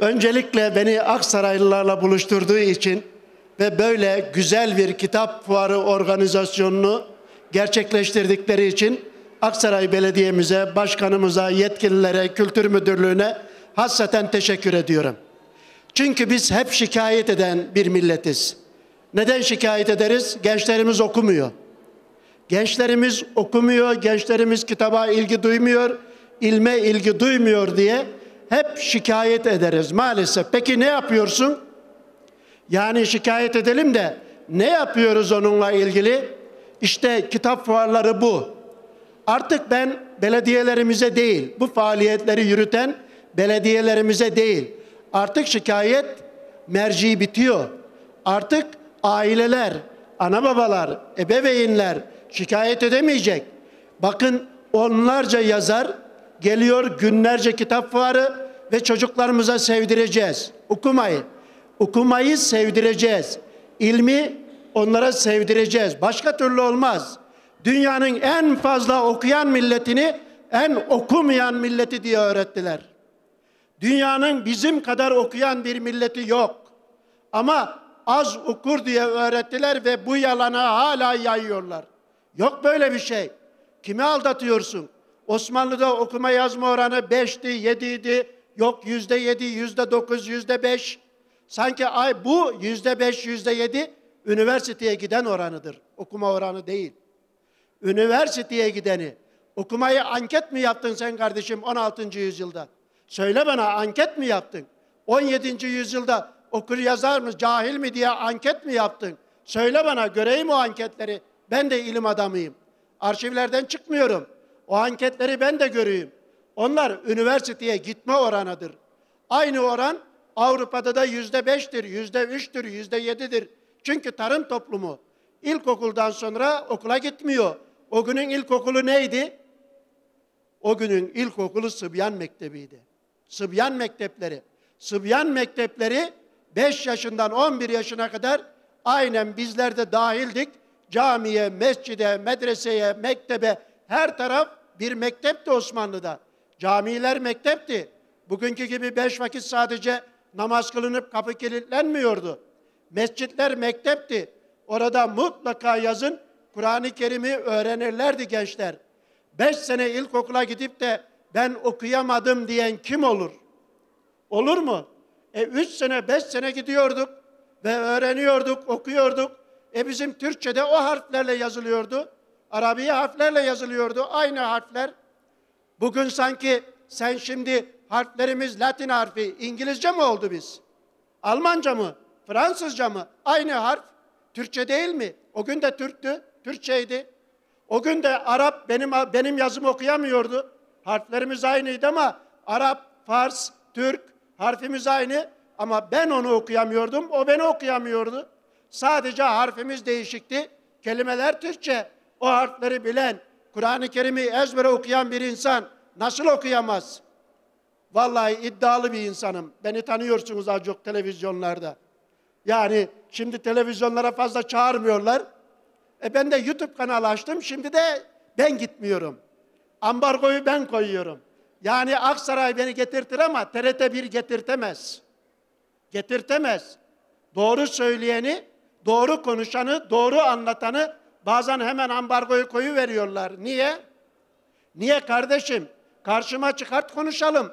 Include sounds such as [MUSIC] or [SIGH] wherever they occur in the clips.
Öncelikle beni Aksaraylılarla buluşturduğu için ve böyle güzel bir kitap fuarı organizasyonunu gerçekleştirdikleri için Aksaray Belediye'mize, başkanımıza, yetkililere, kültür müdürlüğüne hasreten teşekkür ediyorum. Çünkü biz hep şikayet eden bir milletiz. Neden şikayet ederiz? Gençlerimiz okumuyor. Gençlerimiz okumuyor, gençlerimiz kitaba ilgi duymuyor, ilme ilgi duymuyor diye hep şikayet ederiz maalesef. Peki ne yapıyorsun? Yani şikayet edelim de ne yapıyoruz onunla ilgili? İşte kitap fuarları bu. Artık ben belediyelerimize değil, bu faaliyetleri yürüten belediyelerimize değil. Artık şikayet merci bitiyor. Artık aileler, ana babalar, ebeveynler şikayet edemeyecek. Bakın onlarca yazar geliyor günlerce kitap varı ve çocuklarımıza sevdireceğiz. Okumayı, okumayı sevdireceğiz. İlmi onlara sevdireceğiz. Başka türlü olmaz. Dünyanın en fazla okuyan milletini en okumayan milleti diye öğrettiler. Dünyanın bizim kadar okuyan bir milleti yok. Ama az okur diye öğrettiler ve bu yalanı hala yayıyorlar. Yok böyle bir şey. Kimi aldatıyorsun? Osmanlı'da okuma yazma oranı 7 idi, yok yüzde yedi, yüzde dokuz, yüzde beş. Sanki ay bu yüzde beş, yüzde yedi üniversiteye giden oranıdır. Okuma oranı değil. Üniversiteye gideni. Okumayı anket mi yaptın sen kardeşim 16. yüzyılda? Söyle bana anket mi yaptın? 17. yüzyılda okur yazar mı, cahil mi diye anket mi yaptın? Söyle bana göreyim o anketleri. Ben de ilim adamıyım. Arşivlerden çıkmıyorum. O anketleri ben de göreyim. Onlar üniversiteye gitme oranıdır. Aynı oran Avrupa'da da yüzde beştir, yüzde üçtür, yüzde yedidir. Çünkü tarım toplumu ilkokuldan sonra okula gitmiyor. O günün ilkokulu neydi? O günün ilkokulu Sıbyan Mektebi'ydi. Sıbyan Mektepleri. Sıbyan Mektepleri 5 yaşından 11 yaşına kadar aynen bizler de dahildik. Camiye, mescide, medreseye, mektebe her taraf bir mektepti Osmanlı'da. Camiler mektepti. Bugünkü gibi beş vakit sadece namaz kılınıp kapı kilitlenmiyordu. Mescitler mektepti. Orada mutlaka yazın Kur'an-ı Kerim'i öğrenirlerdi gençler. Beş sene ilkokula gidip de ben okuyamadım diyen kim olur? Olur mu? E üç sene, beş sene gidiyorduk ve öğreniyorduk, okuyorduk. E bizim Türkçe'de o harflerle yazılıyordu. Arabiye harflerle yazılıyordu. Aynı harfler. Bugün sanki sen şimdi harflerimiz Latin harfi, İngilizce mi oldu biz? Almanca mı? Fransızca mı? Aynı harf. Türkçe değil mi? O gün de Türktü, Türkçeydi. O gün de Arap benim benim yazımı okuyamıyordu. Harflerimiz aynıydı ama Arap, Fars, Türk harfimiz aynı ama ben onu okuyamıyordum, o beni okuyamıyordu. Sadece harfimiz değişikti. Kelimeler Türkçe, o harfleri bilen, Kur'an-ı Kerim'i ezbere okuyan bir insan nasıl okuyamaz? Vallahi iddialı bir insanım. Beni tanıyorsunuz az çok televizyonlarda. Yani şimdi televizyonlara fazla çağırmıyorlar. E ben de YouTube kanalı açtım. Şimdi de ben gitmiyorum. Ambargoyu ben koyuyorum. Yani Aksaray beni getirtir ama TRT bir getirtemez. Getirtemez. Doğru söyleyeni, doğru konuşanı, doğru anlatanı Bazen hemen ambargoyu koyu veriyorlar. Niye? Niye kardeşim? Karşıma çıkart konuşalım.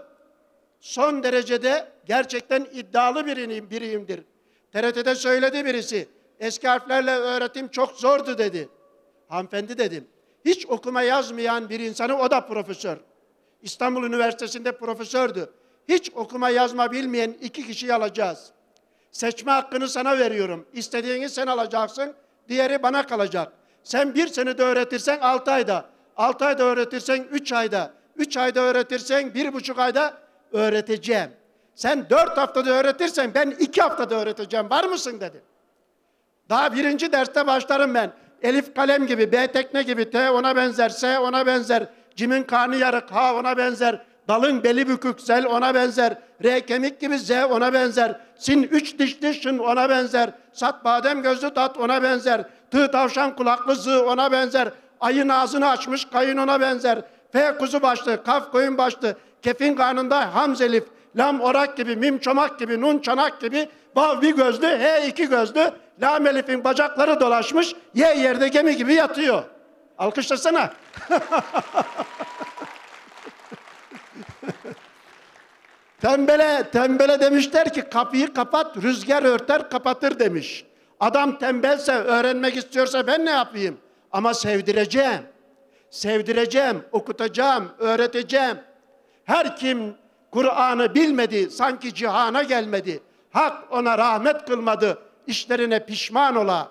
Son derecede gerçekten iddialı biriyim, biriyimdir. TRT'de söyledi birisi. Eski harflerle öğretim çok zordu dedi. Hanımefendi dedim. Hiç okuma yazmayan bir insanı o da profesör. İstanbul Üniversitesi'nde profesördü. Hiç okuma yazma bilmeyen iki kişiyi alacağız. Seçme hakkını sana veriyorum. İstediğini sen alacaksın, diğeri bana kalacak. Sen bir senede öğretirsen altı ayda, altı ayda öğretirsen üç ayda, üç ayda öğretirsen bir buçuk ayda öğreteceğim. Sen dört haftada öğretirsen ben iki haftada öğreteceğim. Var mısın dedi. Daha birinci derste başlarım ben. Elif kalem gibi, B tekne gibi, T ona benzer, S ona benzer, Cim'in karnı yarık, H ona benzer, Dalın beli bükük sel ona benzer. R kemik gibi Z ona benzer. Sin üç dişli şın ona benzer. Sat badem gözlü tat ona benzer. Tığ tavşan kulaklı zı ona benzer. Ayın ağzını açmış kayın ona benzer. F kuzu başlı, kaf koyun başlı. Kefin karnında hamzelif. Lam orak gibi, mim çomak gibi, nun çanak gibi. Vav bir gözlü, he iki gözlü. Lam elifin bacakları dolaşmış. Ye yerde gemi gibi yatıyor. Alkışlasana. [LAUGHS] [LAUGHS] tembele, tembele demişler ki kapıyı kapat, rüzgar örter, kapatır demiş. Adam tembelse, öğrenmek istiyorsa ben ne yapayım? Ama sevdireceğim. Sevdireceğim, okutacağım, öğreteceğim. Her kim Kur'an'ı bilmedi, sanki cihana gelmedi. Hak ona rahmet kılmadı, işlerine pişman ola.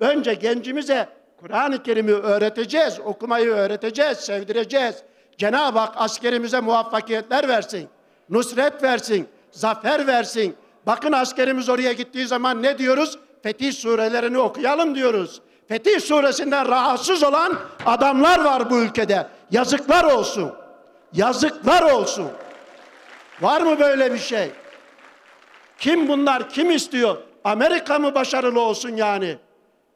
Önce gencimize Kur'an-ı Kerim'i öğreteceğiz, okumayı öğreteceğiz, sevdireceğiz. Cenab-ı Hak askerimize muvaffakiyetler versin. Nusret versin. Zafer versin. Bakın askerimiz oraya gittiği zaman ne diyoruz? Fetih surelerini okuyalım diyoruz. Fetih suresinden rahatsız olan adamlar var bu ülkede. Yazıklar olsun. Yazıklar olsun. Var mı böyle bir şey? Kim bunlar? Kim istiyor? Amerika mı başarılı olsun yani?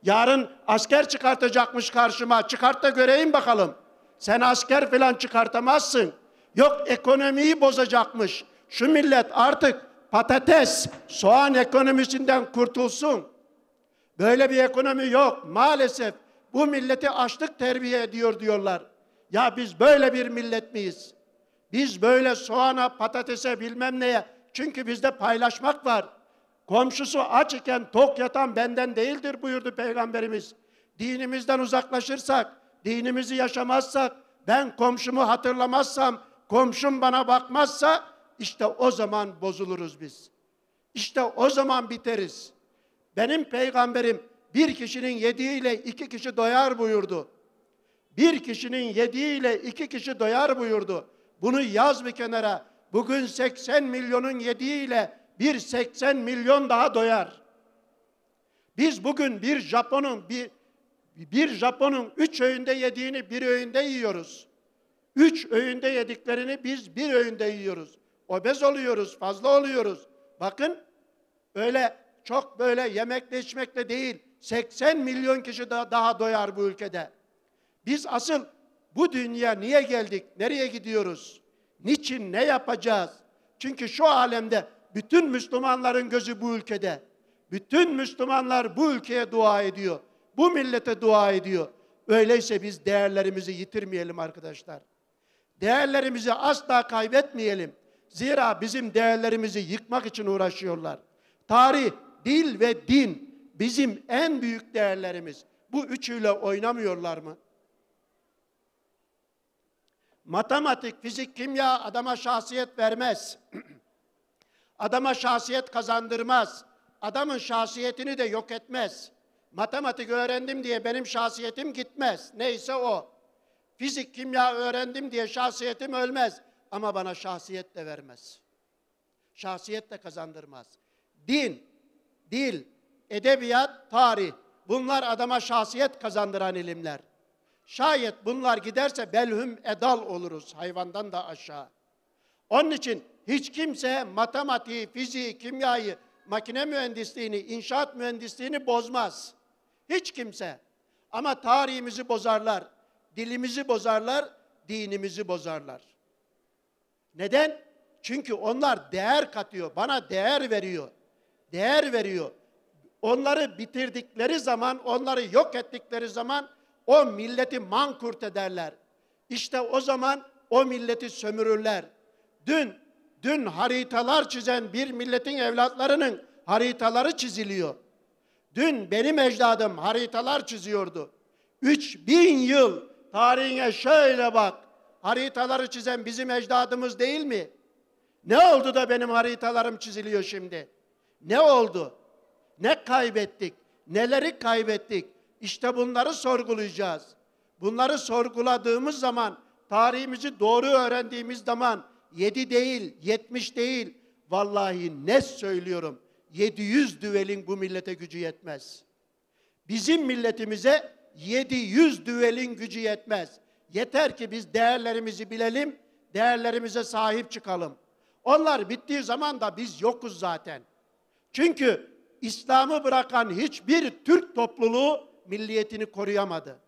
Yarın asker çıkartacakmış karşıma. Çıkart da göreyim bakalım. Sen asker falan çıkartamazsın. Yok ekonomiyi bozacakmış. Şu millet artık patates, soğan ekonomisinden kurtulsun. Böyle bir ekonomi yok. Maalesef bu milleti açlık terbiye ediyor diyorlar. Ya biz böyle bir millet miyiz? Biz böyle soğana, patatese bilmem neye. Çünkü bizde paylaşmak var. Komşusu aç iken tok yatan benden değildir buyurdu Peygamberimiz. Dinimizden uzaklaşırsak, dinimizi yaşamazsak, ben komşumu hatırlamazsam, komşum bana bakmazsa işte o zaman bozuluruz biz. İşte o zaman biteriz. Benim peygamberim bir kişinin yediğiyle iki kişi doyar buyurdu. Bir kişinin yediğiyle iki kişi doyar buyurdu. Bunu yaz bir kenara. Bugün 80 milyonun yediğiyle bir 80 milyon daha doyar. Biz bugün bir Japon'un, bir bir Japon'un üç öğünde yediğini bir öğünde yiyoruz. Üç öğünde yediklerini biz bir öğünde yiyoruz. Obez oluyoruz, fazla oluyoruz. Bakın öyle çok böyle yemekle içmekle değil 80 milyon kişi daha, daha doyar bu ülkede. Biz asıl bu dünya niye geldik, nereye gidiyoruz, niçin, ne yapacağız? Çünkü şu alemde bütün Müslümanların gözü bu ülkede. Bütün Müslümanlar bu ülkeye dua ediyor. Bu millete dua ediyor. Öyleyse biz değerlerimizi yitirmeyelim arkadaşlar. Değerlerimizi asla kaybetmeyelim. Zira bizim değerlerimizi yıkmak için uğraşıyorlar. Tarih, dil ve din bizim en büyük değerlerimiz. Bu üçüyle oynamıyorlar mı? Matematik, fizik, kimya adama şahsiyet vermez. [CLEARS THROAT] adama şahsiyet kazandırmaz. Adamın şahsiyetini de yok etmez matematik öğrendim diye benim şahsiyetim gitmez. Neyse o. Fizik, kimya öğrendim diye şahsiyetim ölmez. Ama bana şahsiyet de vermez. Şahsiyet de kazandırmaz. Din, dil, edebiyat, tarih. Bunlar adama şahsiyet kazandıran ilimler. Şayet bunlar giderse belhüm edal oluruz hayvandan da aşağı. Onun için hiç kimse matematiği, fiziği, kimyayı, makine mühendisliğini, inşaat mühendisliğini bozmaz. Hiç kimse. Ama tarihimizi bozarlar, dilimizi bozarlar, dinimizi bozarlar. Neden? Çünkü onlar değer katıyor, bana değer veriyor. Değer veriyor. Onları bitirdikleri zaman, onları yok ettikleri zaman o milleti mankurt ederler. İşte o zaman o milleti sömürürler. Dün, dün haritalar çizen bir milletin evlatlarının haritaları çiziliyor. Dün benim ecdadım haritalar çiziyordu. 3000 yıl tarihine şöyle bak. Haritaları çizen bizim ecdadımız değil mi? Ne oldu da benim haritalarım çiziliyor şimdi? Ne oldu? Ne kaybettik? Neleri kaybettik? İşte bunları sorgulayacağız. Bunları sorguladığımız zaman, tarihimizi doğru öğrendiğimiz zaman yedi değil, yetmiş değil. Vallahi ne söylüyorum? 700 düvelin bu millete gücü yetmez. Bizim milletimize 700 düvelin gücü yetmez. Yeter ki biz değerlerimizi bilelim, değerlerimize sahip çıkalım. Onlar bittiği zaman da biz yokuz zaten. Çünkü İslam'ı bırakan hiçbir Türk topluluğu milliyetini koruyamadı.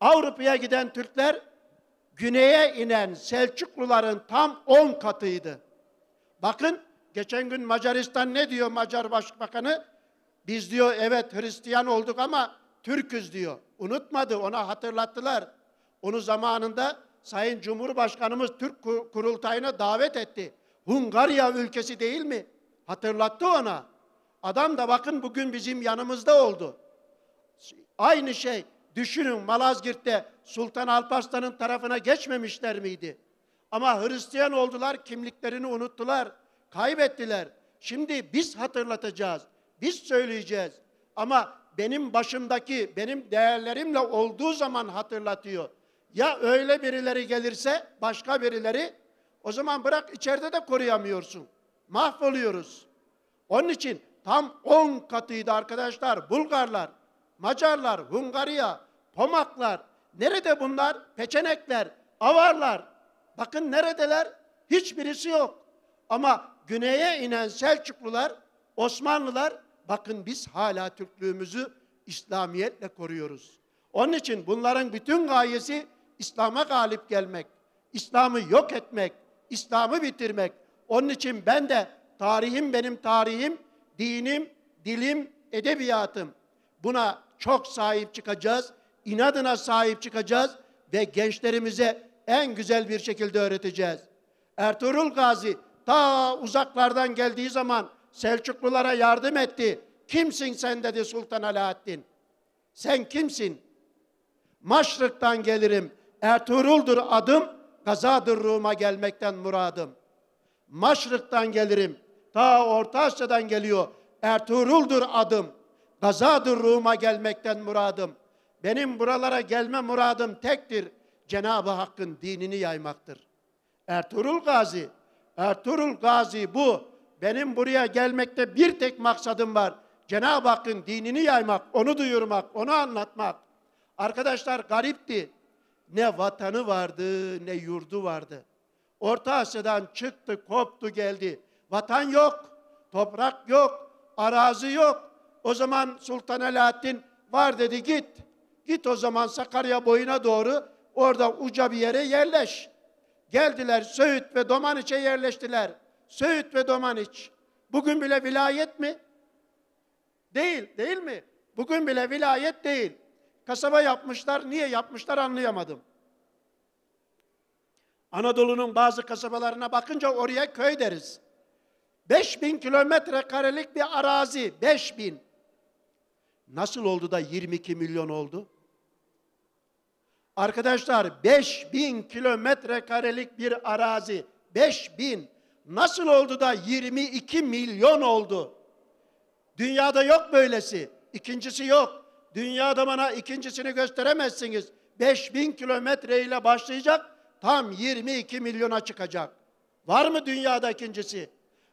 Avrupa'ya giden Türkler güneye inen Selçukluların tam 10 katıydı. Bakın Geçen gün Macaristan ne diyor Macar Başbakanı? Biz diyor evet Hristiyan olduk ama Türküz diyor. Unutmadı ona hatırlattılar. Onu zamanında Sayın Cumhurbaşkanımız Türk kurultayına davet etti. Hungarya ülkesi değil mi? Hatırlattı ona. Adam da bakın bugün bizim yanımızda oldu. Aynı şey düşünün Malazgirt'te Sultan Alparslan'ın tarafına geçmemişler miydi? Ama Hristiyan oldular, kimliklerini unuttular. Kaybettiler. Şimdi biz hatırlatacağız. Biz söyleyeceğiz. Ama benim başımdaki benim değerlerimle olduğu zaman hatırlatıyor. Ya öyle birileri gelirse başka birileri o zaman bırak içeride de koruyamıyorsun. Mahvoluyoruz. Onun için tam on katıydı arkadaşlar. Bulgarlar, Macarlar, Hungarya, Pomaklar. Nerede bunlar? Peçenekler, Avarlar. Bakın neredeler? Hiçbirisi yok. Ama güneye inen Selçuklular, Osmanlılar bakın biz hala Türklüğümüzü İslamiyetle koruyoruz. Onun için bunların bütün gayesi İslam'a galip gelmek, İslam'ı yok etmek, İslam'ı bitirmek. Onun için ben de tarihim benim tarihim, dinim, dilim, edebiyatım. Buna çok sahip çıkacağız, inadına sahip çıkacağız ve gençlerimize en güzel bir şekilde öğreteceğiz. Ertuğrul Gazi ta uzaklardan geldiği zaman Selçuklulara yardım etti. Kimsin sen dedi Sultan Alaaddin. Sen kimsin? Maşrık'tan gelirim. Ertuğrul'dur adım, kazadır Rum'a gelmekten muradım. Maşrık'tan gelirim. Ta Orta Asya'dan geliyor. Ertuğrul'dur adım. Kazadır Rum'a gelmekten muradım. Benim buralara gelme muradım tektir. Cenab-ı Hakk'ın dinini yaymaktır. Ertuğrul Gazi Ertuğrul Gazi bu. Benim buraya gelmekte bir tek maksadım var. Cenab-ı Hakk'ın dinini yaymak, onu duyurmak, onu anlatmak. Arkadaşlar garipti. Ne vatanı vardı, ne yurdu vardı. Orta Asya'dan çıktı, koptu, geldi. Vatan yok, toprak yok, arazi yok. O zaman Sultan Alaaddin var dedi git. Git o zaman Sakarya boyuna doğru orada uca bir yere yerleş. Geldiler Söğüt ve Domaniç'e yerleştiler. Söğüt ve Domaniç. Bugün bile vilayet mi? Değil, değil mi? Bugün bile vilayet değil. Kasaba yapmışlar, niye yapmışlar anlayamadım. Anadolu'nun bazı kasabalarına bakınca oraya köy deriz. 5000 kilometre karelik bir arazi, 5000. Nasıl oldu da 22 milyon oldu? Arkadaşlar 5000 kilometre karelik bir arazi 5000 nasıl oldu da 22 milyon oldu? Dünyada yok böylesi. İkincisi yok. Dünyada bana ikincisini gösteremezsiniz. 5000 kilometre ile başlayacak tam 22 milyona çıkacak. Var mı dünyada ikincisi?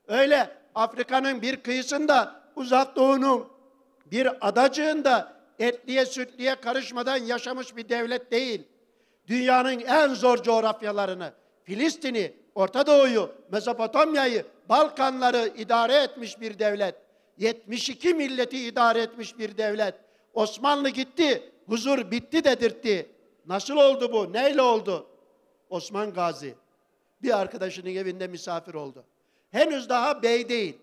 Öyle Afrika'nın bir kıyısında uzak doğunun bir adacığında etliye sütliye karışmadan yaşamış bir devlet değil. Dünyanın en zor coğrafyalarını, Filistin'i, Orta Doğu'yu, Mezopotamya'yı, Balkanları idare etmiş bir devlet. 72 milleti idare etmiş bir devlet. Osmanlı gitti, huzur bitti dedirtti. Nasıl oldu bu? Neyle oldu? Osman Gazi bir arkadaşının evinde misafir oldu. Henüz daha bey değil.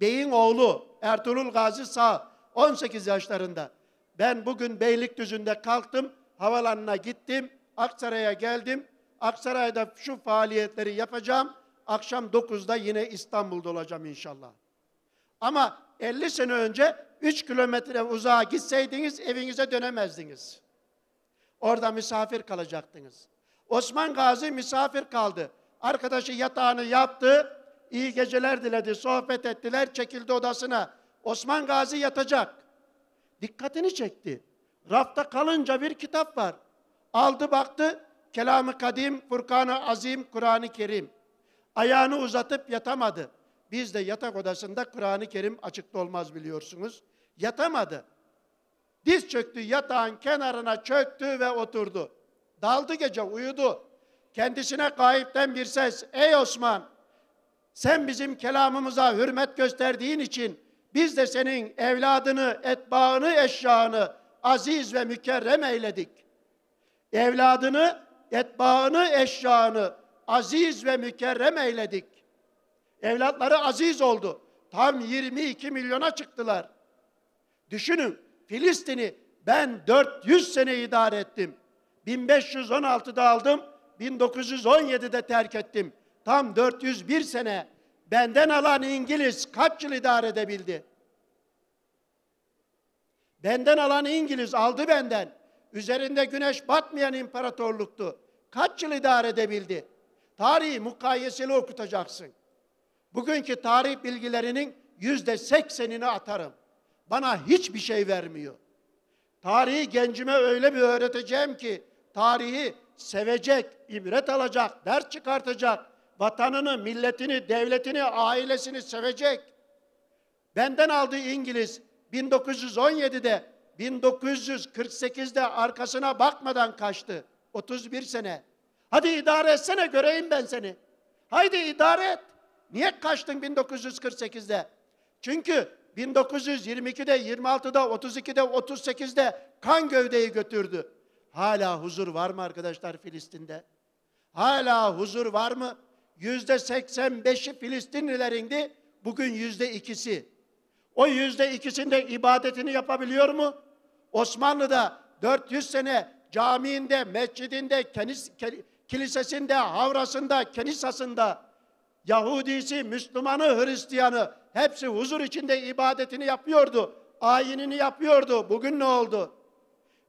Beyin oğlu Ertuğrul Gazi sağ 18 yaşlarında. Ben bugün Beylikdüzü'nde kalktım, havalanına gittim, Aksaray'a geldim. Aksaray'da şu faaliyetleri yapacağım. Akşam 9'da yine İstanbul'da olacağım inşallah. Ama 50 sene önce 3 kilometre uzağa gitseydiniz evinize dönemezdiniz. Orada misafir kalacaktınız. Osman Gazi misafir kaldı. Arkadaşı yatağını yaptı, iyi geceler diledi, sohbet ettiler, çekildi odasına. Osman Gazi yatacak dikkatini çekti. Rafta kalınca bir kitap var. Aldı baktı, Kelam-ı Kadim, Furkan-ı Azim, Kur'an-ı Kerim. Ayağını uzatıp yatamadı. Biz de yatak odasında Kur'an-ı Kerim açıkta olmaz biliyorsunuz. Yatamadı. Diz çöktü, yatağın kenarına çöktü ve oturdu. Daldı gece, uyudu. Kendisine gayipten bir ses, ey Osman, sen bizim kelamımıza hürmet gösterdiğin için biz de senin evladını, etbağını, eşyağını aziz ve mükerrem eyledik. Evladını, etbağını, eşyağını aziz ve mükerrem eyledik. Evlatları aziz oldu. Tam 22 milyona çıktılar. Düşünün Filistin'i ben 400 sene idare ettim. 1516'da aldım, 1917'de terk ettim. Tam 401 sene Benden alan İngiliz kaç yıl idare edebildi? Benden alan İngiliz aldı benden. Üzerinde güneş batmayan imparatorluktu. Kaç yıl idare edebildi? Tarihi mukayeseli okutacaksın. Bugünkü tarih bilgilerinin yüzde seksenini atarım. Bana hiçbir şey vermiyor. Tarihi gencime öyle bir öğreteceğim ki tarihi sevecek, ibret alacak, ders çıkartacak, vatanını, milletini, devletini, ailesini sevecek. Benden aldığı İngiliz 1917'de 1948'de arkasına bakmadan kaçtı. 31 sene. Hadi idare etsene göreyim ben seni. Haydi idare et. Niye kaçtın 1948'de? Çünkü 1922'de, 26'da, 32'de, 38'de kan gövdeyi götürdü. Hala huzur var mı arkadaşlar Filistin'de? Hala huzur var mı? yüzde 85'i Filistinlilerindi. Bugün yüzde ikisi. O yüzde ikisinde ibadetini yapabiliyor mu? Osmanlı'da 400 sene camiinde, mescidinde, kenis, kilisesinde, havrasında, kenisasında Yahudisi, Müslümanı, Hristiyanı hepsi huzur içinde ibadetini yapıyordu. Ayinini yapıyordu. Bugün ne oldu?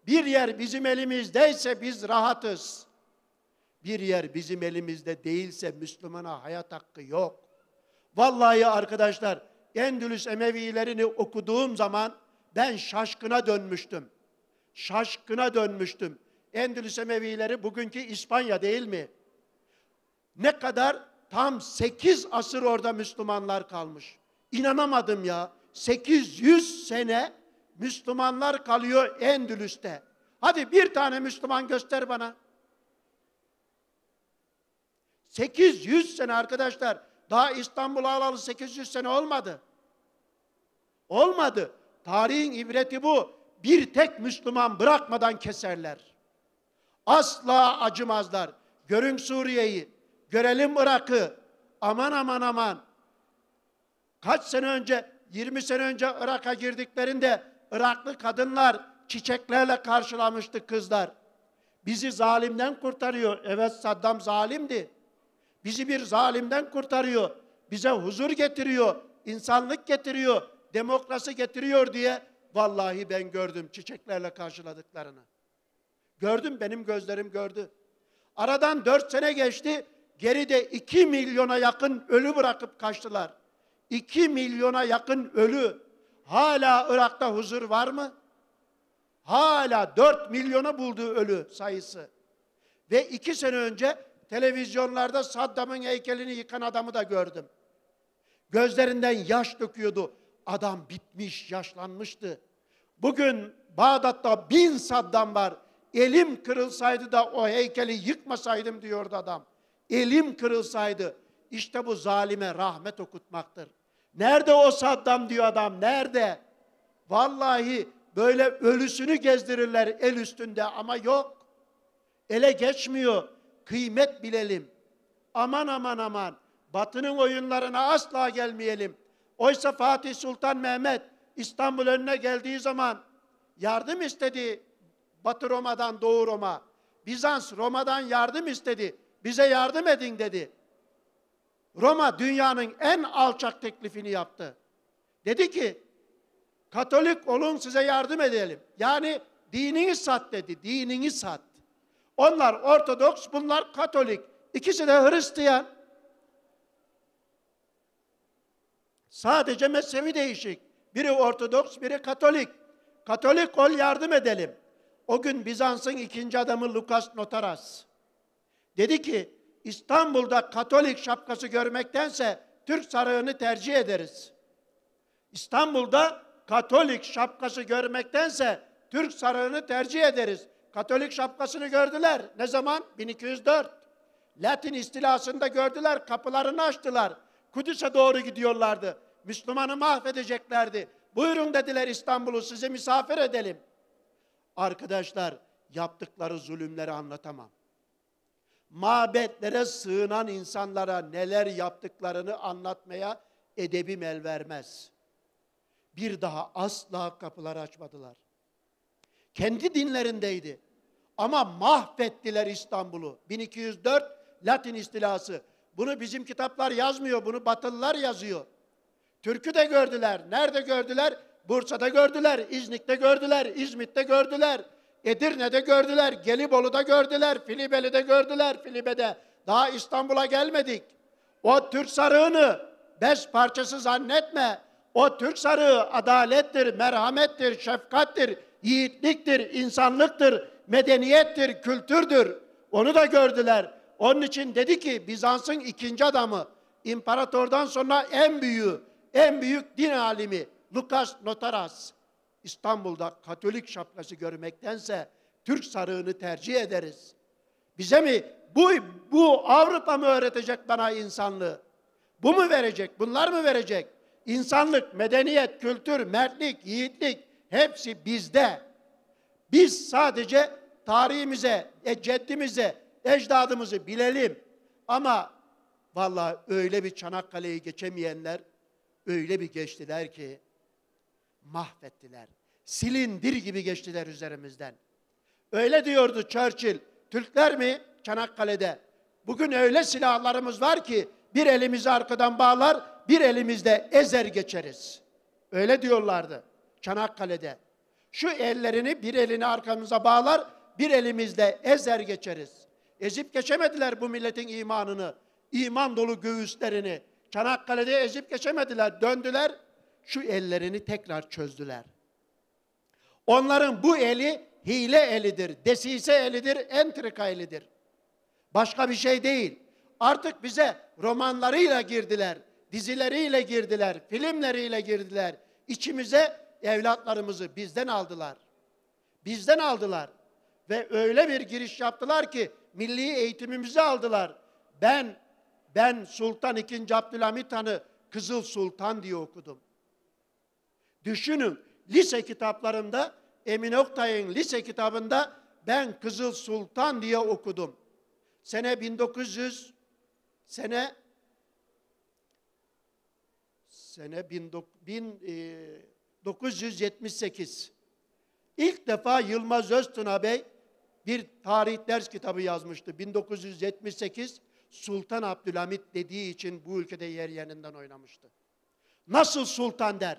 Bir yer bizim elimizdeyse biz rahatız bir yer bizim elimizde değilse Müslümana hayat hakkı yok. Vallahi arkadaşlar Endülüs Emevilerini okuduğum zaman ben şaşkına dönmüştüm. Şaşkına dönmüştüm. Endülüs Emevileri bugünkü İspanya değil mi? Ne kadar? Tam 8 asır orada Müslümanlar kalmış. İnanamadım ya. 800 sene Müslümanlar kalıyor Endülüs'te. Hadi bir tane Müslüman göster bana. 800 sene arkadaşlar. Daha İstanbul'a alalı 800 sene olmadı. Olmadı. Tarihin ibreti bu. Bir tek Müslüman bırakmadan keserler. Asla acımazlar. Görün Suriye'yi, görelim Irak'ı. Aman aman aman. Kaç sene önce, 20 sene önce Irak'a girdiklerinde Iraklı kadınlar çiçeklerle karşılamıştı kızlar. Bizi zalimden kurtarıyor. Evet Saddam zalimdi. Bizi bir zalimden kurtarıyor. Bize huzur getiriyor. insanlık getiriyor. Demokrasi getiriyor diye vallahi ben gördüm çiçeklerle karşıladıklarını. Gördüm benim gözlerim gördü. Aradan dört sene geçti. Geride iki milyona yakın ölü bırakıp kaçtılar. İki milyona yakın ölü. Hala Irak'ta huzur var mı? Hala dört milyona bulduğu ölü sayısı. Ve iki sene önce Televizyonlarda Saddam'ın heykelini yıkan adamı da gördüm. Gözlerinden yaş döküyordu. Adam bitmiş, yaşlanmıştı. Bugün Bağdat'ta bin Saddam var. Elim kırılsaydı da o heykeli yıkmasaydım diyordu adam. Elim kırılsaydı. İşte bu zalime rahmet okutmaktır. Nerede o Saddam diyor adam, nerede? Vallahi böyle ölüsünü gezdirirler el üstünde ama yok. Ele geçmiyor kıymet bilelim. Aman aman aman batının oyunlarına asla gelmeyelim. Oysa Fatih Sultan Mehmet İstanbul önüne geldiği zaman yardım istedi Batı Roma'dan Doğu Roma. Bizans Roma'dan yardım istedi. Bize yardım edin dedi. Roma dünyanın en alçak teklifini yaptı. Dedi ki Katolik olun size yardım edelim. Yani dinini sat dedi. Dinini sat. Onlar Ortodoks, bunlar Katolik. İkisi de Hristiyan. Sadece mezhebi değişik. Biri Ortodoks, biri Katolik. Katolik ol yardım edelim. O gün Bizans'ın ikinci adamı Lukas Notaras. Dedi ki İstanbul'da Katolik şapkası görmektense Türk sarığını tercih ederiz. İstanbul'da Katolik şapkası görmektense Türk sarığını tercih ederiz. Katolik şapkasını gördüler. Ne zaman? 1204. Latin istilasında gördüler. Kapılarını açtılar. Kudüs'e doğru gidiyorlardı. Müslümanı mahvedeceklerdi. Buyurun dediler İstanbul'u sizi misafir edelim. Arkadaşlar yaptıkları zulümleri anlatamam. Mabetlere sığınan insanlara neler yaptıklarını anlatmaya edebim el vermez. Bir daha asla kapılar açmadılar. Kendi dinlerindeydi. Ama mahvettiler İstanbul'u. 1204 Latin istilası. Bunu bizim kitaplar yazmıyor, bunu Batılılar yazıyor. Türk'ü de gördüler. Nerede gördüler? Bursa'da gördüler, İznik'te gördüler, İzmit'te gördüler, Edirne'de gördüler, Gelibolu'da gördüler, Filibeli'de gördüler, Filibe'de. Daha İstanbul'a gelmedik. O Türk sarığını bez parçası zannetme. O Türk sarığı adalettir, merhamettir, şefkattir, yiğitliktir, insanlıktır, medeniyettir, kültürdür. Onu da gördüler. Onun için dedi ki Bizans'ın ikinci adamı, imparatordan sonra en büyüğü, en büyük din alimi Lukas Notaras. İstanbul'da Katolik şapkası görmektense Türk sarığını tercih ederiz. Bize mi bu, bu Avrupa mı öğretecek bana insanlığı? Bu mu verecek? Bunlar mı verecek? İnsanlık, medeniyet, kültür, mertlik, yiğitlik hepsi bizde. Biz sadece tarihimize, e, ceddimize, ecdadımızı bilelim. Ama valla öyle bir Çanakkale'yi geçemeyenler öyle bir geçtiler ki mahvettiler. Silindir gibi geçtiler üzerimizden. Öyle diyordu Churchill. Türkler mi Çanakkale'de? Bugün öyle silahlarımız var ki bir elimizi arkadan bağlar, bir elimizde ezer geçeriz. Öyle diyorlardı Çanakkale'de. Şu ellerini bir elini arkamıza bağlar, bir elimizle ezer geçeriz. Ezip geçemediler bu milletin imanını, iman dolu göğüslerini. Çanakkale'de ezip geçemediler, döndüler, şu ellerini tekrar çözdüler. Onların bu eli hile elidir, desise elidir, entrika elidir. Başka bir şey değil. Artık bize romanlarıyla girdiler, dizileriyle girdiler, filmleriyle girdiler. İçimize evlatlarımızı bizden aldılar. Bizden aldılar. Ve öyle bir giriş yaptılar ki milli eğitimimizi aldılar. Ben ben Sultan II. Abdülhamit Han'ı Kızıl Sultan diye okudum. Düşünün lise kitaplarımda Emin Oktay'ın lise kitabında ben Kızıl Sultan diye okudum. Sene 1900 sene sene 1900 bin, e, 1978. İlk defa Yılmaz Öztuna Bey bir tarih ders kitabı yazmıştı. 1978 Sultan Abdülhamit dediği için bu ülkede yer yerinden oynamıştı. Nasıl sultan der?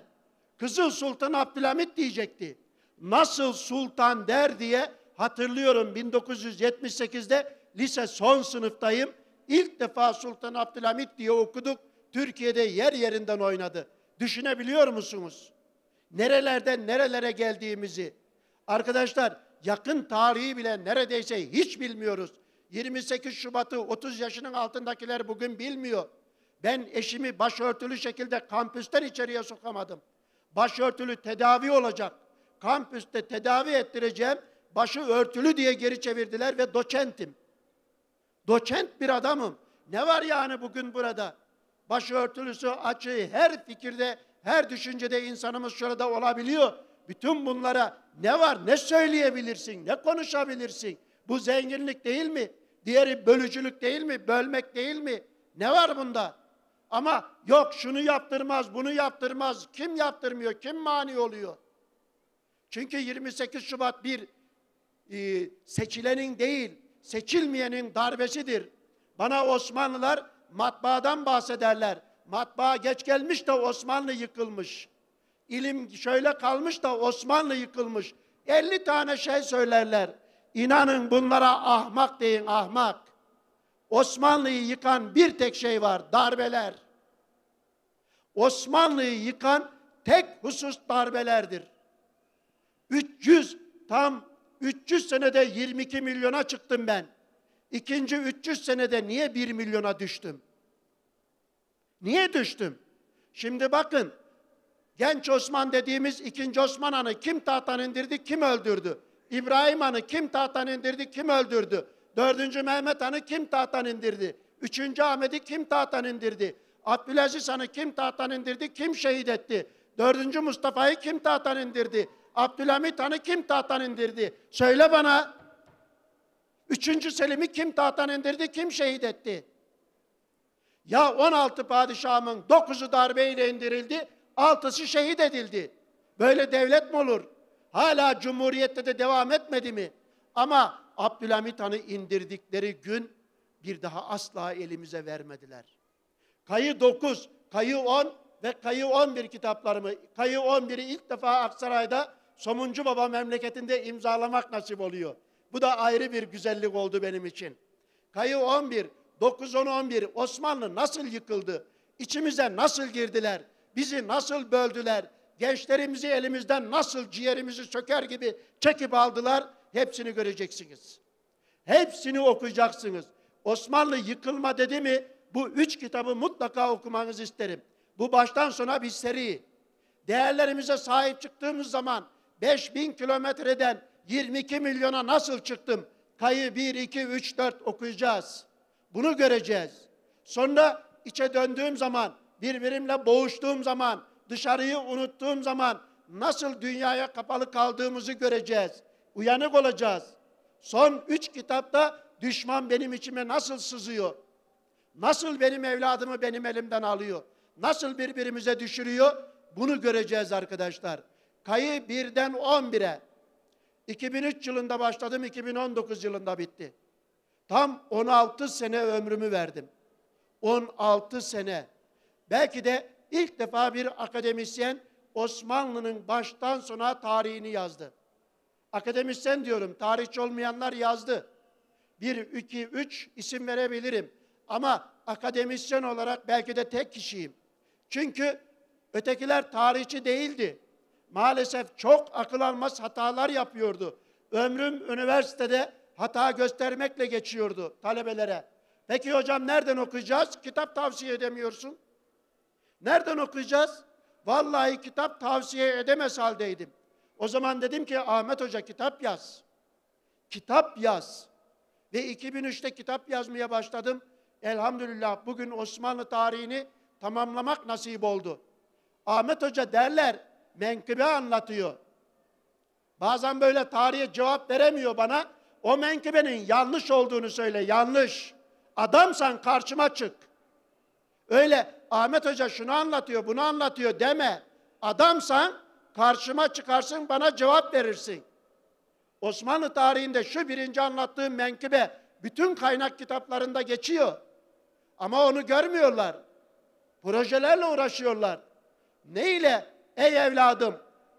Kızıl Sultan Abdülhamit diyecekti. Nasıl sultan der diye hatırlıyorum 1978'de lise son sınıftayım. İlk defa Sultan Abdülhamit diye okuduk. Türkiye'de yer yerinden oynadı. Düşünebiliyor musunuz? nerelerden nerelere geldiğimizi, arkadaşlar yakın tarihi bile neredeyse hiç bilmiyoruz. 28 Şubat'ı 30 yaşının altındakiler bugün bilmiyor. Ben eşimi başörtülü şekilde kampüsten içeriye sokamadım. Başörtülü tedavi olacak. Kampüste tedavi ettireceğim. Başı örtülü diye geri çevirdiler ve doçentim. Doçent bir adamım. Ne var yani bugün burada? Başörtülüsü, açığı her fikirde her düşüncede insanımız şurada olabiliyor. Bütün bunlara ne var, ne söyleyebilirsin, ne konuşabilirsin? Bu zenginlik değil mi? Diğeri bölücülük değil mi? Bölmek değil mi? Ne var bunda? Ama yok şunu yaptırmaz, bunu yaptırmaz. Kim yaptırmıyor, kim mani oluyor? Çünkü 28 Şubat bir e, seçilenin değil, seçilmeyenin darbesidir. Bana Osmanlılar matbaadan bahsederler matbaa geç gelmiş de Osmanlı yıkılmış. İlim şöyle kalmış da Osmanlı yıkılmış. 50 tane şey söylerler. İnanın bunlara ahmak deyin ahmak. Osmanlı'yı yıkan bir tek şey var darbeler. Osmanlı'yı yıkan tek husus darbelerdir. 300 tam 300 senede 22 milyona çıktım ben. İkinci 300 senede niye 1 milyona düştüm? Niye düştüm? Şimdi bakın Genç Osman dediğimiz ikinci Osman Han'ı kim tahttan indirdi, kim öldürdü? İbrahim Han'ı kim tahttan indirdi, kim öldürdü? Dördüncü Mehmet Han'ı kim tahttan indirdi? Üçüncü Ahmet'i kim tahttan indirdi? Abdülaziz Han'ı kim tahttan indirdi, kim şehit etti? Dördüncü Mustafa'yı kim tahttan indirdi? Abdülhamit Han'ı kim tahttan indirdi? Söyle bana. Üçüncü Selim'i kim tahttan indirdi, kim şehit etti? Ya 16 padişahımın 9'u darbeyle indirildi, 6'sı şehit edildi. Böyle devlet mi olur? Hala cumhuriyette de devam etmedi mi? Ama Abdülhamit Han'ı indirdikleri gün bir daha asla elimize vermediler. Kayı 9, Kayı 10 ve Kayı 11 kitaplarımı, Kayı 11'i ilk defa Aksaray'da Somuncu Baba memleketinde imzalamak nasip oluyor. Bu da ayrı bir güzellik oldu benim için. Kayı 11, 9, 10, 11 Osmanlı nasıl yıkıldı? İçimize nasıl girdiler? Bizi nasıl böldüler? Gençlerimizi elimizden nasıl ciğerimizi söker gibi çekip aldılar? Hepsini göreceksiniz. Hepsini okuyacaksınız. Osmanlı yıkılma dedi mi bu üç kitabı mutlaka okumanızı isterim. Bu baştan sona bir seri. Değerlerimize sahip çıktığımız zaman 5000 kilometreden 22 milyona nasıl çıktım? Kayı 1, 2, 3, 4 okuyacağız. Bunu göreceğiz. Sonra içe döndüğüm zaman, birbirimle boğuştuğum zaman, dışarıyı unuttuğum zaman nasıl dünyaya kapalı kaldığımızı göreceğiz. Uyanık olacağız. Son üç kitapta düşman benim içime nasıl sızıyor? Nasıl benim evladımı benim elimden alıyor? Nasıl birbirimize düşürüyor? Bunu göreceğiz arkadaşlar. Kayı birden on bire. 2003 yılında başladım, 2019 yılında bitti. Tam 16 sene ömrümü verdim. 16 sene. Belki de ilk defa bir akademisyen Osmanlı'nın baştan sona tarihini yazdı. Akademisyen diyorum, tarihçi olmayanlar yazdı. Bir iki üç isim verebilirim. Ama akademisyen olarak belki de tek kişiyim. Çünkü ötekiler tarihçi değildi. Maalesef çok akıl almaz hatalar yapıyordu. Ömrüm üniversitede hata göstermekle geçiyordu talebelere. Peki hocam nereden okuyacağız? Kitap tavsiye edemiyorsun. Nereden okuyacağız? Vallahi kitap tavsiye edemez haldeydim. O zaman dedim ki Ahmet Hoca kitap yaz. Kitap yaz. Ve 2003'te kitap yazmaya başladım. Elhamdülillah bugün Osmanlı tarihini tamamlamak nasip oldu. Ahmet Hoca derler menkıbe anlatıyor. Bazen böyle tarihe cevap veremiyor bana o menkibenin yanlış olduğunu söyle. Yanlış. Adamsan karşıma çık. Öyle Ahmet Hoca şunu anlatıyor, bunu anlatıyor deme. Adamsan karşıma çıkarsın, bana cevap verirsin. Osmanlı tarihinde şu birinci anlattığım menkıbe bütün kaynak kitaplarında geçiyor. Ama onu görmüyorlar. Projelerle uğraşıyorlar. neyle Ey evladım,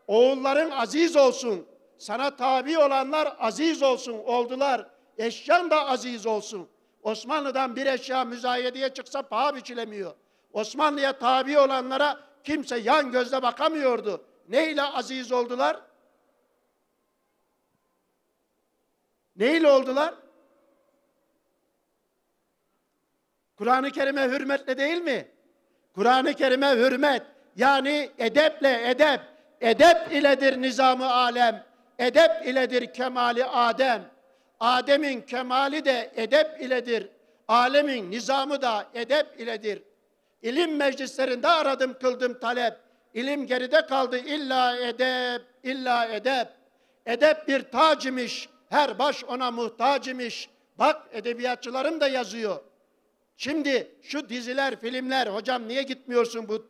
oğulların aziz olsun, sana tabi olanlar aziz olsun oldular. Eşyan da aziz olsun. Osmanlı'dan bir eşya müzayedeye çıksa paha biçilemiyor. Osmanlı'ya tabi olanlara kimse yan gözle bakamıyordu. Ne ile aziz oldular? Ne ile oldular? Kur'an-ı Kerim'e hürmetle değil mi? Kur'an-ı Kerim'e hürmet. Yani edeple edep. Edep iledir nizamı alem. Edep iledir kemali Adem. Adem'in kemali de edep iledir. Alemin nizamı da edep iledir. İlim meclislerinde aradım kıldım talep. İlim geride kaldı illa edep, illa edep. Edep bir tac imiş, her baş ona muhtaç imiş. Bak edebiyatçılarım da yazıyor. Şimdi şu diziler, filmler, hocam niye gitmiyorsun bu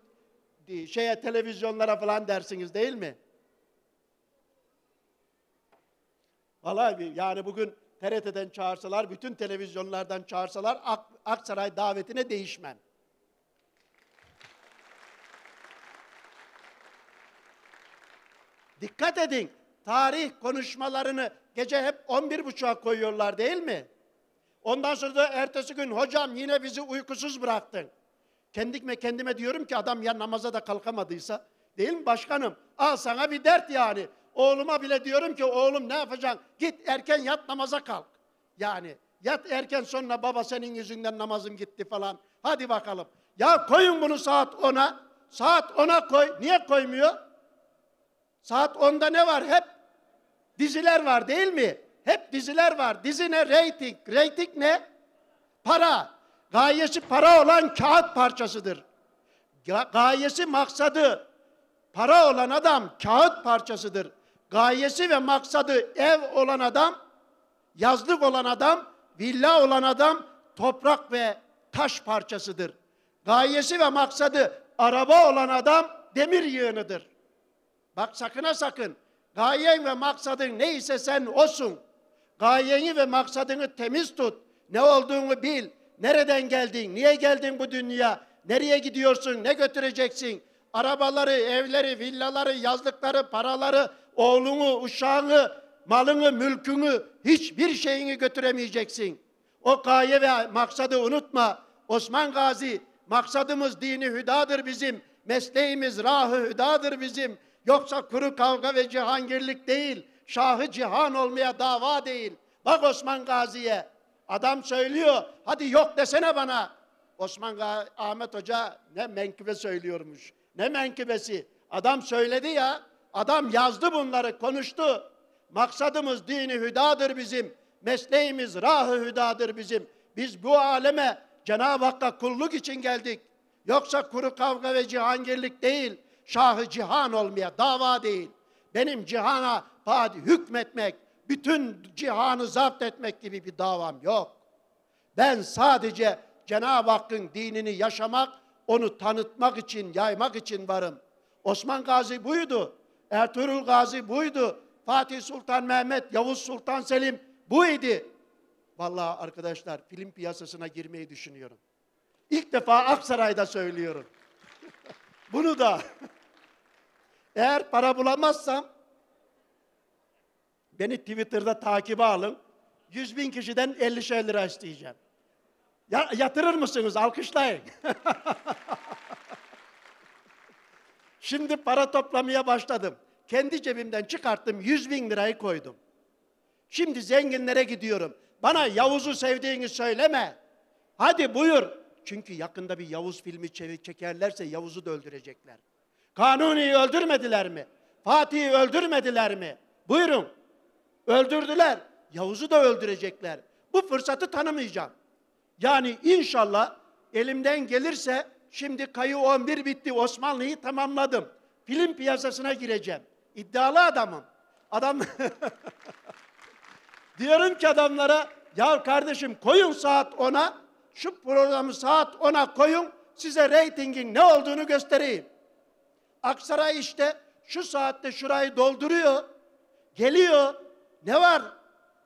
şeye televizyonlara falan dersiniz değil mi? Vallahi yani bugün TRT'den çağırsalar, bütün televizyonlardan çağırsalar Ak Aksaray davetine değişmem. Dikkat edin. Tarih konuşmalarını gece hep 11.30'a koyuyorlar değil mi? Ondan sonra da ertesi gün hocam yine bizi uykusuz bıraktın. Kendime kendime diyorum ki adam ya namaza da kalkamadıysa değil mi başkanım? Al sana bir dert yani. Oğluma bile diyorum ki oğlum ne yapacaksın? Git erken yat namaza kalk. Yani yat erken sonra baba senin yüzünden namazım gitti falan. Hadi bakalım. Ya koyun bunu saat 10'a. Saat 10'a koy. Niye koymuyor? Saat 10'da ne var? Hep diziler var değil mi? Hep diziler var. Dizi ne? Rating. Rating ne? Para. Gayesi para olan kağıt parçasıdır. Gayesi maksadı para olan adam kağıt parçasıdır gayesi ve maksadı ev olan adam, yazlık olan adam, villa olan adam toprak ve taş parçasıdır. Gayesi ve maksadı araba olan adam demir yığınıdır. Bak sakına sakın. Gayen ve maksadın neyse sen olsun. Gayeni ve maksadını temiz tut. Ne olduğunu bil. Nereden geldin? Niye geldin bu dünya, Nereye gidiyorsun? Ne götüreceksin? arabaları, evleri, villaları, yazlıkları, paraları, oğlunu, uşağını, malını, mülkünü, hiçbir şeyini götüremeyeceksin. O gaye ve maksadı unutma. Osman Gazi, maksadımız dini hüdadır bizim, mesleğimiz rahı hüdadır bizim. Yoksa kuru kavga ve cihangirlik değil, şahı cihan olmaya dava değil. Bak Osman Gazi'ye, adam söylüyor, hadi yok desene bana. Osman Gazi, Ahmet Hoca ne menkıbe söylüyormuş. Ne menkıbesi? Adam söyledi ya. Adam yazdı bunları, konuştu. Maksadımız dini hüdadır bizim. Mesleğimiz rahı hüdadır bizim. Biz bu aleme Cenab-ı Hakk'a kulluk için geldik. Yoksa kuru kavga ve cihangirlik değil, şahı cihan olmaya dava değil. Benim cihana padi hükmetmek, bütün cihanı zapt etmek gibi bir davam yok. Ben sadece Cenab-ı Hakk'ın dinini yaşamak onu tanıtmak için, yaymak için varım. Osman Gazi buydu. Ertuğrul Gazi buydu. Fatih Sultan Mehmet, Yavuz Sultan Selim buydu. idi. Vallahi arkadaşlar film piyasasına girmeyi düşünüyorum. İlk defa Aksaray'da söylüyorum. [LAUGHS] Bunu da [LAUGHS] eğer para bulamazsam beni Twitter'da takibe alın. 100 bin kişiden 50 şey lira isteyeceğim. Ya, yatırır mısınız? Alkışlayın. [LAUGHS] Şimdi para toplamaya başladım. Kendi cebimden çıkarttım 100 bin lirayı koydum. Şimdi zenginlere gidiyorum. Bana Yavuz'u sevdiğini söyleme. Hadi buyur. Çünkü yakında bir Yavuz filmi çekerlerse Yavuz'u da öldürecekler. Kanuni'yi öldürmediler mi? Fatih'i öldürmediler mi? Buyurun. Öldürdüler. Yavuz'u da öldürecekler. Bu fırsatı tanımayacağım. Yani inşallah elimden gelirse Şimdi kayı 11 bitti. Osmanlı'yı tamamladım. Film piyasasına gireceğim. İddialı adamım. Adam [LAUGHS] diyorum ki adamlara ya kardeşim koyun saat 10'a şu programı saat 10'a koyun size reytingin ne olduğunu göstereyim. Aksaray işte şu saatte şurayı dolduruyor. Geliyor. Ne var?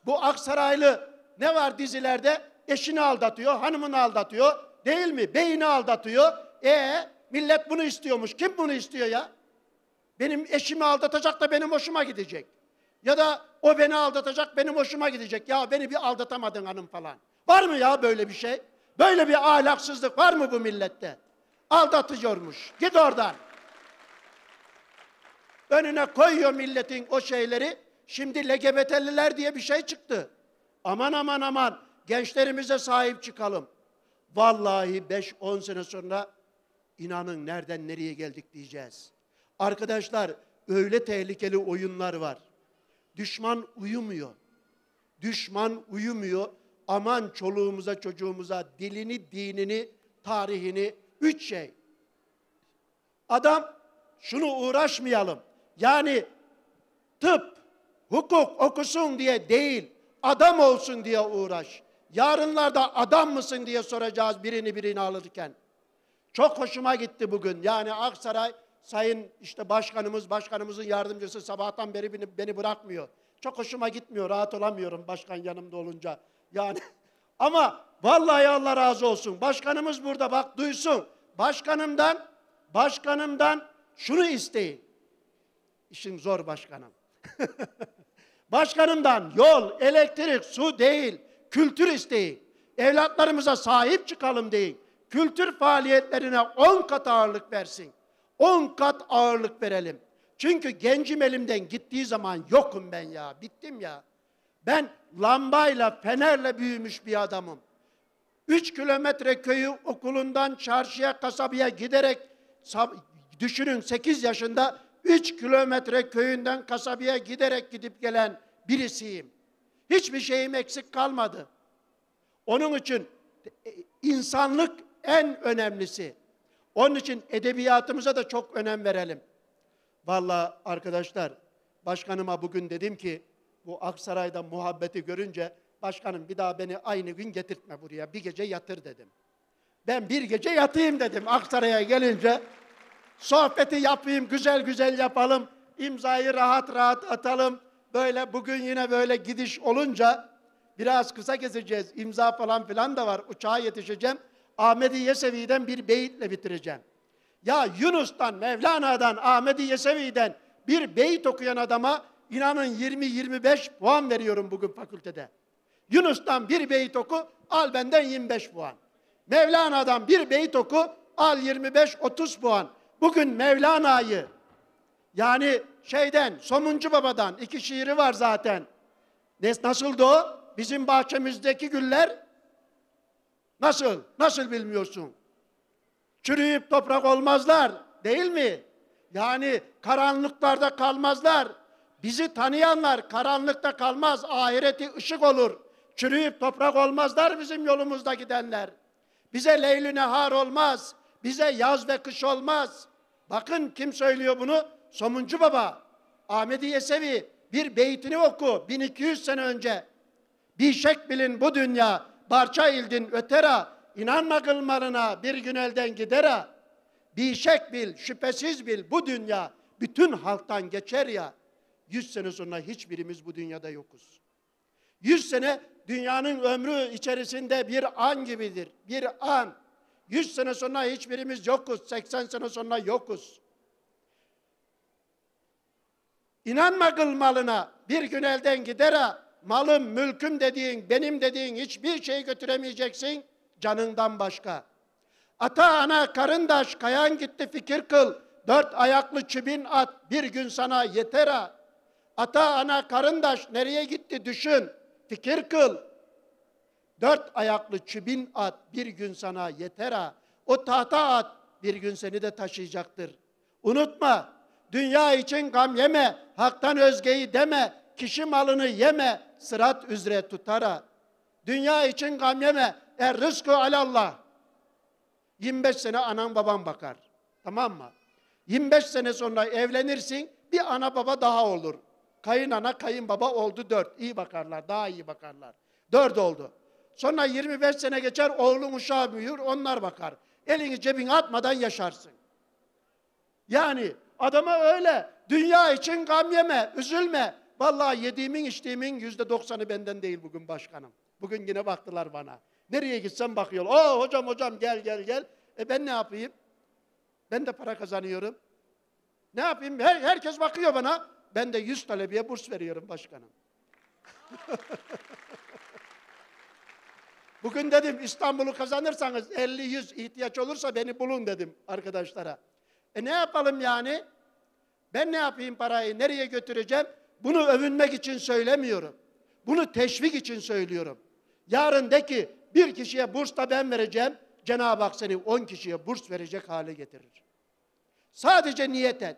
Bu Aksaraylı ne var dizilerde? Eşini aldatıyor, hanımını aldatıyor Değil mi? Beyni aldatıyor. E millet bunu istiyormuş. Kim bunu istiyor ya? Benim eşimi aldatacak da benim hoşuma gidecek. Ya da o beni aldatacak benim hoşuma gidecek. Ya beni bir aldatamadın hanım falan. Var mı ya böyle bir şey? Böyle bir ahlaksızlık var mı bu millette? Aldatıyormuş. Git oradan. Önüne koyuyor milletin o şeyleri. Şimdi LGBT'liler diye bir şey çıktı. Aman aman aman gençlerimize sahip çıkalım. Vallahi 5-10 sene sonra inanın nereden nereye geldik diyeceğiz. Arkadaşlar öyle tehlikeli oyunlar var. Düşman uyumuyor. Düşman uyumuyor. Aman çoluğumuza çocuğumuza dilini, dinini, tarihini üç şey. Adam şunu uğraşmayalım. Yani tıp, hukuk okusun diye değil, adam olsun diye uğraş yarınlarda adam mısın diye soracağız birini birini alırken. Çok hoşuma gitti bugün. Yani Aksaray Sayın işte başkanımız, başkanımızın yardımcısı sabahtan beri beni, beni bırakmıyor. Çok hoşuma gitmiyor, rahat olamıyorum başkan yanımda olunca. Yani [LAUGHS] ama vallahi Allah razı olsun. Başkanımız burada bak duysun. Başkanımdan, başkanımdan şunu isteyin. İşin zor başkanım. [LAUGHS] başkanımdan yol, elektrik, su değil kültür isteyin. Evlatlarımıza sahip çıkalım deyin. Kültür faaliyetlerine on kat ağırlık versin. On kat ağırlık verelim. Çünkü gencim elimden gittiği zaman yokum ben ya, bittim ya. Ben lambayla, fenerle büyümüş bir adamım. Üç kilometre köyü okulundan çarşıya, kasabaya giderek düşünün sekiz yaşında üç kilometre köyünden kasabaya giderek gidip gelen birisiyim. Hiçbir şeyim eksik kalmadı. Onun için e, insanlık en önemlisi. Onun için edebiyatımıza da çok önem verelim. Valla arkadaşlar başkanıma bugün dedim ki bu Aksaray'da muhabbeti görünce başkanım bir daha beni aynı gün getirtme buraya bir gece yatır dedim. Ben bir gece yatayım dedim Aksaray'a gelince. Sohbeti yapayım güzel güzel yapalım. imzayı rahat rahat atalım böyle bugün yine böyle gidiş olunca biraz kısa keseceğiz. İmza falan filan da var. Uçağa yetişeceğim. Ahmedi Yesevi'den bir beyitle bitireceğim. Ya Yunus'tan, Mevlana'dan, Ahmedi Yesevi'den bir beyit okuyan adama inanın 20-25 puan veriyorum bugün fakültede. Yunus'tan bir beyit oku, al benden 25 puan. Mevlana'dan bir beyit oku, al 25-30 puan. Bugün Mevlana'yı, yani şeyden, Somuncu Baba'dan iki şiiri var zaten. Nasıldı o? Bizim bahçemizdeki güller nasıl, nasıl bilmiyorsun? Çürüyüp toprak olmazlar değil mi? Yani karanlıklarda kalmazlar. Bizi tanıyanlar karanlıkta kalmaz, ahireti ışık olur. Çürüyüp toprak olmazlar bizim yolumuzda gidenler. Bize Leylü nehar olmaz, bize yaz ve kış olmaz. Bakın kim söylüyor bunu? Somuncu Baba, Ahmedi Yesevi bir beytini oku 1200 sene önce. Bir şek bilin bu dünya, parça ildin ötera, inanma kılmarına bir gün elden gidera. Bir şek bil, şüphesiz bil bu dünya bütün halktan geçer ya. Yüz sene sonra hiçbirimiz bu dünyada yokuz. Yüz sene dünyanın ömrü içerisinde bir an gibidir. Bir an. Yüz sene sonra hiçbirimiz yokuz. Seksen sene sonra yokuz. İnanma kıl malına. Bir gün elden gider ha. Malım, mülküm dediğin, benim dediğin hiçbir şey götüremeyeceksin canından başka. Ata ana karındaş kayan gitti fikir kıl. Dört ayaklı çibin at bir gün sana yeter ha. Ata ana karındaş nereye gitti düşün. Fikir kıl. Dört ayaklı çibin at bir gün sana yeter ha. O tahta at bir gün seni de taşıyacaktır. Unutma Dünya için gam yeme, haktan özgeyi deme, kişi malını yeme, sırat üzre tutara. Dünya için gam yeme, er rızkı alallah. 25 sene anan baban bakar. Tamam mı? 25 sene sonra evlenirsin, bir ana baba daha olur. Kayınana, kayınbaba oldu dört. İyi bakarlar, daha iyi bakarlar. Dört oldu. Sonra 25 sene geçer, oğlun uşağı büyür, onlar bakar. Elini cebine atmadan yaşarsın. Yani Adama öyle. Dünya için gam yeme, üzülme. Vallahi yediğimin içtiğimin yüzde doksanı benden değil bugün başkanım. Bugün yine baktılar bana. Nereye gitsem bakıyor. Oo hocam hocam gel gel gel. E ben ne yapayım? Ben de para kazanıyorum. Ne yapayım? Her, herkes bakıyor bana. Ben de yüz talebiye burs veriyorum başkanım. [LAUGHS] Bugün dedim İstanbul'u kazanırsanız 50-100 ihtiyaç olursa beni bulun dedim arkadaşlara. E ne yapalım yani? Ben ne yapayım parayı, nereye götüreceğim? Bunu övünmek için söylemiyorum. Bunu teşvik için söylüyorum. Yarın de ki bir kişiye burs da ben vereceğim. Cenab-ı Hak seni on kişiye burs verecek hale getirir. Sadece niyet et.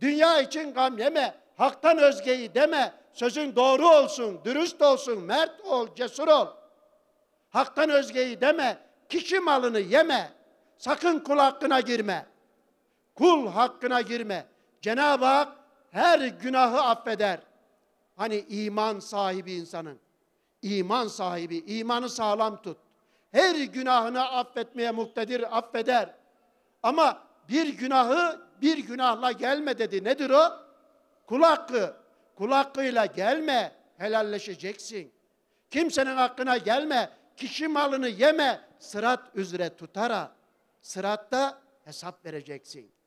Dünya için gam yeme. Haktan özgeyi deme. Sözün doğru olsun, dürüst olsun, mert ol, cesur ol. Haktan özgeyi deme. Kişi malını yeme. Sakın kul hakkına girme. Kul hakkına girme. Cenab-ı Hak her günahı affeder. Hani iman sahibi insanın. İman sahibi, imanı sağlam tut. Her günahını affetmeye muktedir, affeder. Ama bir günahı bir günahla gelme dedi. Nedir o? Kul hakkı. Kul hakkıyla gelme, helalleşeceksin. Kimsenin hakkına gelme, kişi malını yeme, sırat üzere tutara. Sıratta hesap vereceksin.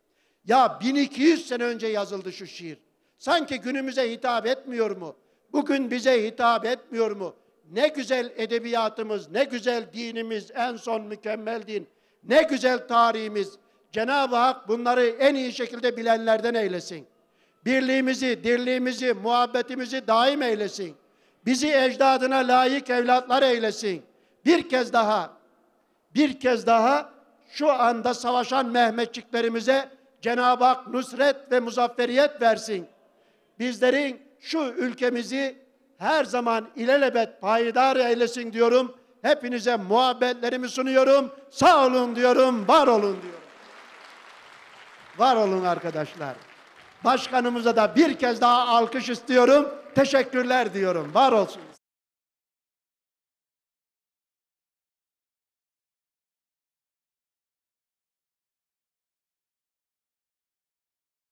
Ya 1200 sene önce yazıldı şu şiir. Sanki günümüze hitap etmiyor mu? Bugün bize hitap etmiyor mu? Ne güzel edebiyatımız, ne güzel dinimiz, en son mükemmel din, ne güzel tarihimiz. Cenab-ı Hak bunları en iyi şekilde bilenlerden eylesin. Birliğimizi, dirliğimizi, muhabbetimizi daim eylesin. Bizi ecdadına layık evlatlar eylesin. Bir kez daha, bir kez daha şu anda savaşan Mehmetçiklerimize Cenab-ı Hak nusret ve muzafferiyet versin. Bizlerin şu ülkemizi her zaman ilelebet payidar eylesin diyorum. Hepinize muhabbetlerimi sunuyorum. Sağ olun diyorum, var olun diyorum. Var olun arkadaşlar. Başkanımıza da bir kez daha alkış istiyorum. Teşekkürler diyorum. Var olsun.